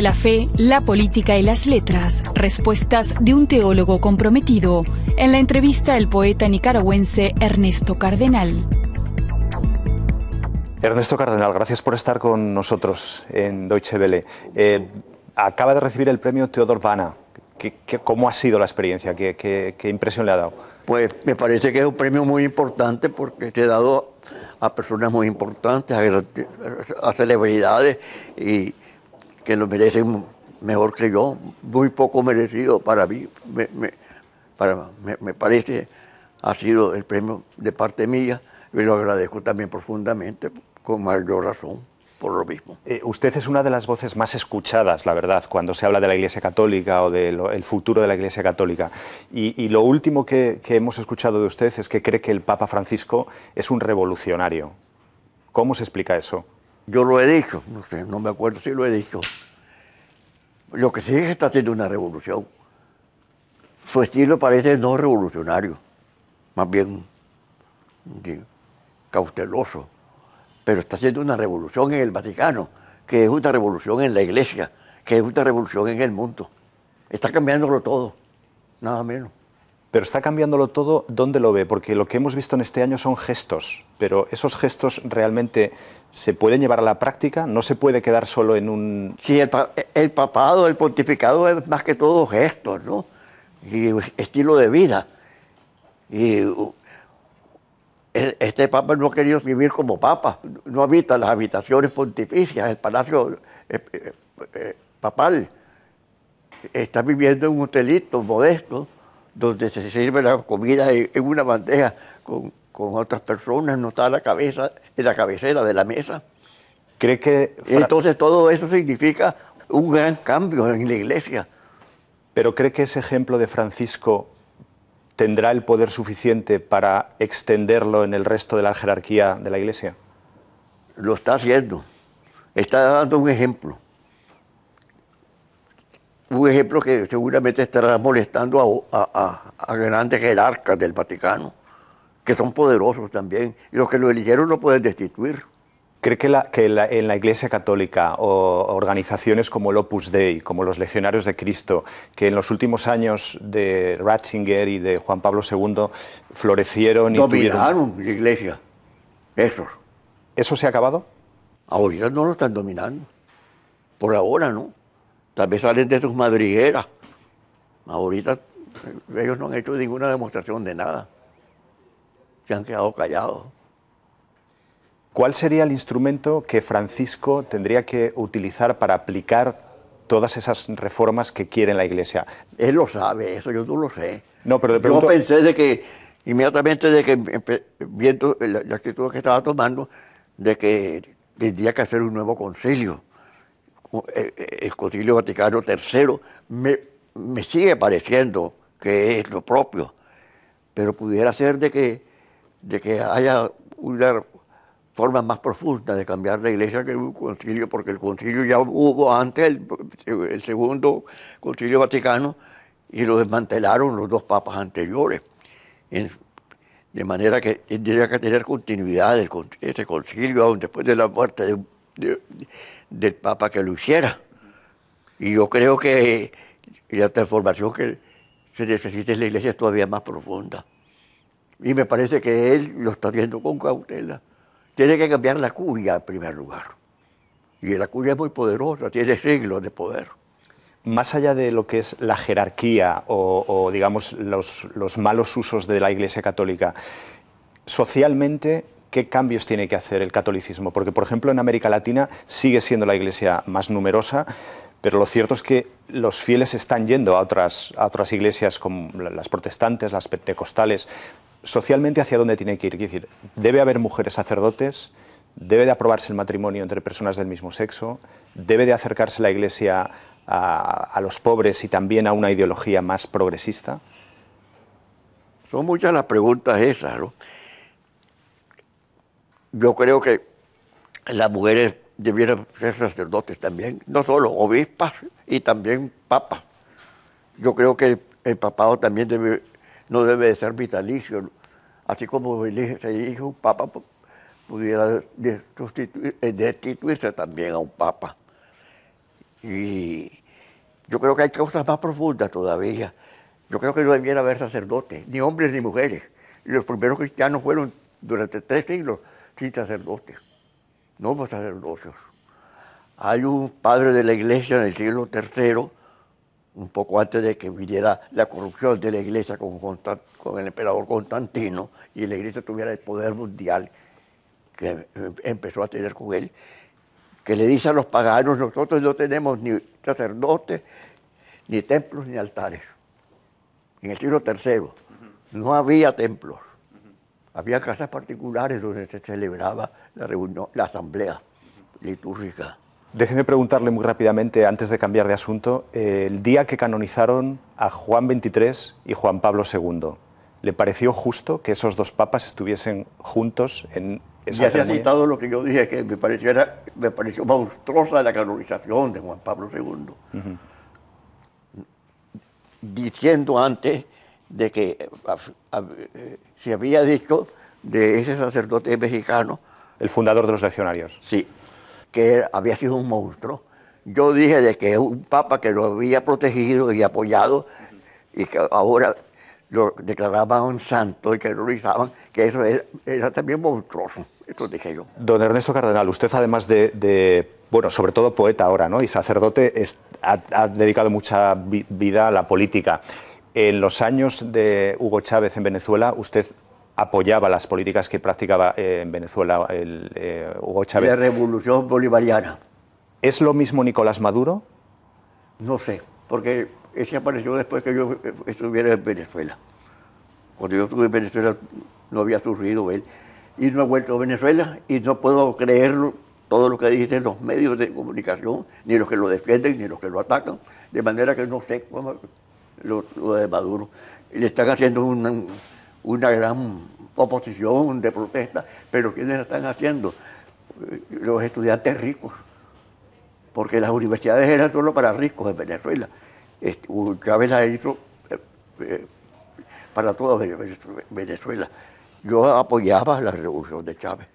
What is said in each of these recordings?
la fe, la política y las letras, respuestas de un teólogo comprometido, en la entrevista el poeta nicaragüense Ernesto Cardenal. Ernesto Cardenal, gracias por estar con nosotros en Deutsche Welle. Eh, acaba de recibir el premio Teodor Vana. cómo ha sido la experiencia? ¿Qué, impresión le ha dado? Pues me parece que es un premio muy importante porque se ha dado a personas muy importantes, a celebridades y que lo merecen mejor que yo, muy poco merecido para mí, me, para, me, parece, ha sido el premio de parte mía, y lo agradezco también profundamente, con mayor razón. Por lo mismo. Eh, usted es una de las voces más escuchadas, la verdad, cuando se habla de la Iglesia Católica o del futuro de la Iglesia Católica. Y, lo último que, que, hemos escuchado de usted es que cree que el Papa Francisco es un revolucionario. ¿Cómo se explica eso? Yo lo he dicho, no me acuerdo si lo he dicho. Lo que sí es que está haciendo una revolución. Su estilo parece no revolucionario, más bien cauteloso, pero está haciendo una revolución en el Vaticano, que es una revolución en la Iglesia, que es una revolución en el mundo. Está cambiándolo todo, nada menos pero está cambiándolo todo ¿dónde lo ve, porque lo que hemos visto en este año son gestos, pero esos gestos realmente se pueden llevar a la práctica, no se puede quedar solo en un... Sí, el, papado, el pontificado es más que todo gestos, ¿no? Y estilo de vida. Y e, este papa no ha querido vivir como papa, no habita las habitaciones pontificias, el palacio eh, eh, eh, papal. Está viviendo en un hotelito modesto donde se sirve la comida en una bandeja con, con otras personas, no está la cabeza, en la cabecera de la mesa. ¿Cree que.? Entonces todo eso significa un gran cambio en la iglesia. ¿Pero cree que ese ejemplo de Francisco tendrá el poder suficiente para extenderlo en el resto de la jerarquía de la iglesia? Lo está haciendo. Está dando un ejemplo un ejemplo que seguramente estará molestando a, grandes jerarcas del Vaticano, que son poderosos también, y los que lo eligieron no pueden destituir. ¿Cree que, en la Iglesia Católica o organizaciones como el Opus Dei, como los Legionarios de Cristo, que en los últimos años de Ratzinger y de Juan Pablo II florecieron y dominaron la Iglesia? Eso. ¿Eso se ha acabado? Ahorita no lo están dominando. Por ahora no. Tal vez salen de sus madrigueras. Ahorita eh, ellos no han hecho ninguna demostración de nada. Se han quedado callados. ¿Cuál sería el instrumento que Francisco tendría que utilizar para aplicar todas esas reformas que quiere la Iglesia? Él lo sabe, eso yo no lo sé. No, pero Yo pensé de que inmediatamente de que viendo la, actitud que estaba tomando, de que tendría que hacer un nuevo concilio el eh, eh, Concilio Vaticano III me, sigue pareciendo que es lo propio, pero pudiera ser de que, de que haya una forma más profunda de cambiar la iglesia que un concilio, porque el concilio ya hubo antes, el, segundo concilio vaticano, y lo desmantelaron los dos papas anteriores. de manera que tendría que tener continuidad ese concilio, aún después de la muerte de, un del Papa que lo hiciera. Y yo creo que la transformación que se necesita en la iglesia es todavía más profunda. Y me parece que él lo está viendo con cautela. Tiene que cambiar la curia en primer lugar. Y la curia es muy poderosa, tiene siglos de poder más allá de lo que es la jerarquía o, digamos, los, malos usos de la Iglesia Católica, socialmente, ¿qué cambios tiene que hacer el catolicismo? Porque, por ejemplo, en América Latina sigue siendo la iglesia más numerosa, pero lo cierto es que los fieles están yendo a otras, a otras iglesias como las protestantes, las pentecostales. Socialmente, ¿hacia dónde tiene que ir? Es decir, ¿debe haber mujeres sacerdotes? ¿Debe de aprobarse el matrimonio entre personas del mismo sexo? ¿Debe de acercarse la iglesia a, a los pobres y también a una ideología más progresista? Son muchas las preguntas esas, ¿no? yo creo que las mujeres debieran ser sacerdotes también, no solo obispas y también papas. Yo creo que el papado también no debe de ser vitalicio, así como se dijo un papa pudiera eh, destituirse también a un papa. Y yo creo que hay cosas más profundas todavía. Yo creo que no debiera haber sacerdotes, ni hombres ni mujeres. Los primeros cristianos fueron durante tres siglos sin sacerdotes, no por sacerdotes. Hay un padre de la iglesia en el siglo III, un poco antes de que viniera la corrupción de la iglesia con, con el emperador Constantino y la iglesia tuviera el poder mundial que empezó a tener con él, que le dice a los paganos, nosotros no tenemos ni sacerdotes, ni templos, ni altares. En el siglo III no había templos había casas particulares donde se celebraba la, reunión, la asamblea litúrgica. Déjeme preguntarle muy rápidamente, antes de cambiar de asunto, el día que canonizaron a Juan XXIII y Juan Pablo II, ¿le pareció justo que esos dos papas estuviesen juntos en esa Ya se ha citado lo que yo dije, que me, me pareció monstruosa la canonización de Juan Pablo II. Diciendo antes de que eh, eh, se había dicho de ese sacerdote mexicano. El fundador de los legionarios. Sí, que había sido un monstruo. Yo dije de que un papa que lo había protegido y apoyado y que ahora lo declaraban un santo y que lo realizaban, que eso era, también monstruoso. Eso dije yo. Don Ernesto Cardenal, usted además de, bueno, sobre todo poeta ahora, ¿no? Y sacerdote, es, ha, dedicado mucha vida a la política. En los años de Hugo Chávez en Venezuela, usted apoyaba las políticas que practicaba en Venezuela el, eh, Hugo Chávez. La revolución bolivariana. ¿Es lo mismo Nicolás Maduro? No sé, porque ese apareció después que yo estuviera en Venezuela. Cuando yo estuve en Venezuela no había sufrido él. Y no he vuelto a Venezuela y no puedo creer todo lo que dicen los medios de comunicación, ni los que lo defienden, ni los que lo atacan, de manera que no sé cómo, lo, de Maduro. le están haciendo una, una gran oposición de protesta, pero ¿quiénes la están haciendo? Eh, los estudiantes ricos, porque las universidades eran solo para ricos en Venezuela. Chávez la hizo eh, eh, para toda Venezuela. Yo apoyaba la revolución de Chávez.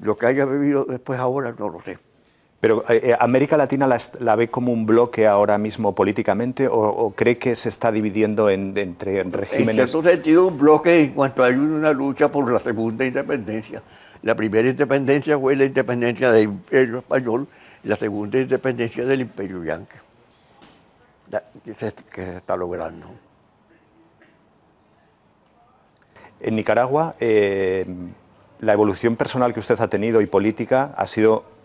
Lo que haya vivido después ahora no lo sé. Pero eh, eh, ¿América Latina la, ve como un bloque ahora mismo políticamente o, cree que se está dividiendo entre en regímenes? En cierto sentido, un bloque en cuanto hay una lucha por la segunda independencia. La primera independencia fue la independencia del imperio español, la segunda independencia del imperio Yankee, que se, está logrando. En Nicaragua, eh, la evolución personal que usted ha tenido y política ha sido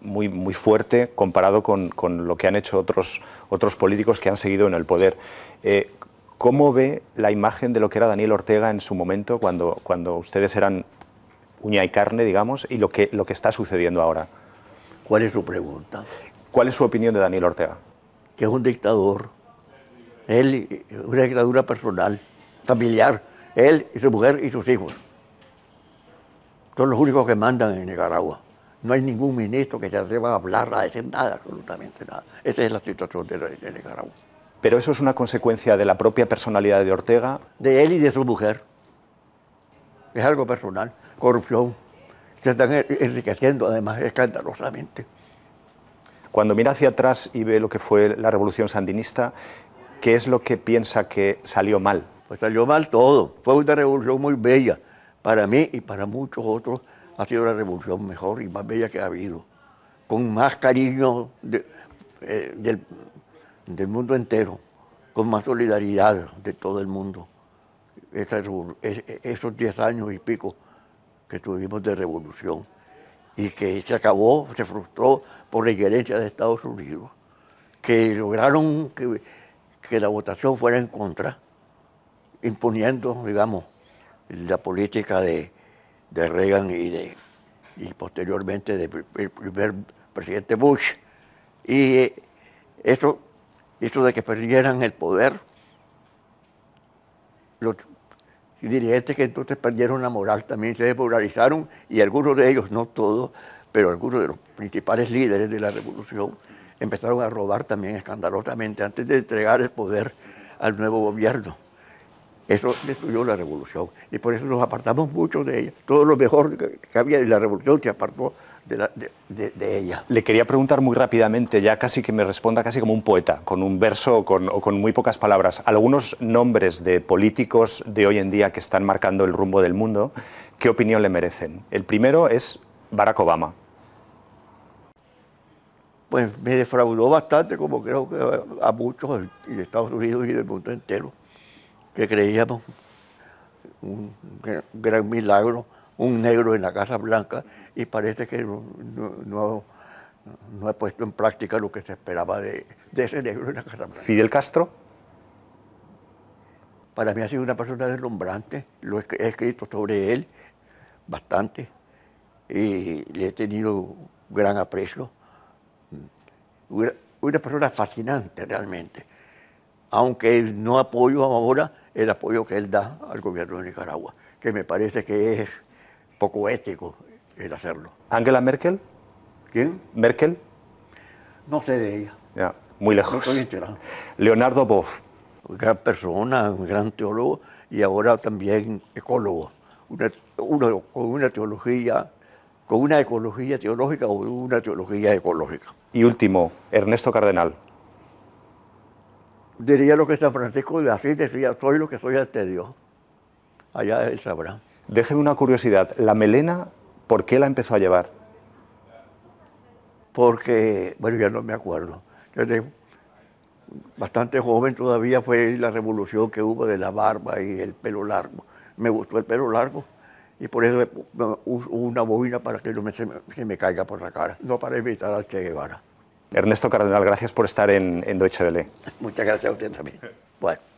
muy, muy fuerte comparado con, con, lo que han hecho otros, otros políticos que han seguido en el poder. Eh, ¿Cómo ve la imagen de lo que era Daniel Ortega en su momento, cuando, cuando ustedes eran uña y carne, digamos, y lo que, lo que está sucediendo ahora? ¿Cuál es su pregunta? ¿Cuál es su opinión de Daniel Ortega? Que es un dictador. Él, una dictadura personal, familiar. Él y su mujer y sus hijos. Son los únicos que mandan en Nicaragua no hay ningún ministro que se atreva a hablar, a decir nada, absolutamente nada. Esa es la situación de, de Nicaragua. ¿Pero eso es una consecuencia de la propia personalidad de Ortega? De él y de su mujer. Es algo personal. Corrupción. Se están enriqueciendo, además, escandalosamente. Cuando mira hacia atrás y ve lo que fue la revolución sandinista, ¿qué es lo que piensa que salió mal? Pues salió mal todo. Fue una revolución muy bella para mí y para muchos otros ha sido la revolución mejor y más bella que ha habido, con más cariño eh, del, mundo entero, con más solidaridad de todo el mundo. esos diez años y pico que tuvimos de revolución y que se acabó, se frustró por la injerencia de Estados Unidos, que lograron que, que la votación fuera en contra, imponiendo, digamos, la política de, de Reagan y, de, y posteriormente del primer presidente Bush. Y eh, eso esto de que perdieran el poder. Los dirigentes que entonces perdieron la moral también se despolarizaron y algunos de ellos, no todos, pero algunos de los principales líderes de la revolución empezaron a robar también escandalosamente antes de entregar el poder al nuevo gobierno. Eso destruyó la revolución y por eso nos apartamos mucho de ella. Todo lo mejor que había de la revolución se apartó de, ella. Le quería preguntar muy rápidamente, ya casi que me responda casi como un poeta, con un verso o con, o con muy pocas palabras, algunos nombres de políticos de hoy en día que están marcando el rumbo del mundo, ¿qué opinión le merecen? El primero es Barack Obama. Pues me defraudó bastante, como creo que a muchos de Estados Unidos y del mundo entero que creíamos un gran milagro, un negro en la Casa Blanca, y parece que no, no, puesto en práctica lo que se esperaba de, ese negro en la Casa Blanca. Fidel Castro. Para mí ha sido una persona deslumbrante, lo he, escrito sobre él bastante y le he tenido gran aprecio. Mm, una persona fascinante realmente aunque no apoyo ahora el apoyo que él da al gobierno de Nicaragua, que me parece que es poco ético el hacerlo. ¿Angela Merkel? ¿Quién? ¿Merkel? No sé de ella. Ya, muy lejos. Leonardo Boff. Gran persona, un gran teólogo y ahora también ecólogo. Una, con una teología, con una ecología teológica o una teología ecológica. Y último, Ernesto Cardenal diría lo que San Francisco de Asís decía, soy lo que soy ante Dios. Allá él sabrá. Déjeme una curiosidad, la melena, ¿por qué la empezó a llevar? Porque, bueno, ya no me acuerdo. bastante joven todavía fue la revolución que hubo de la barba y el pelo largo. Me gustó el pelo largo y por eso hubo una bobina para que no me, se, me, caiga por la cara, no para evitar al Che Guevara. Ernesto Cardenal, gracias por estar en, Deutsche Welle. Muchas gracias a usted también. Bueno.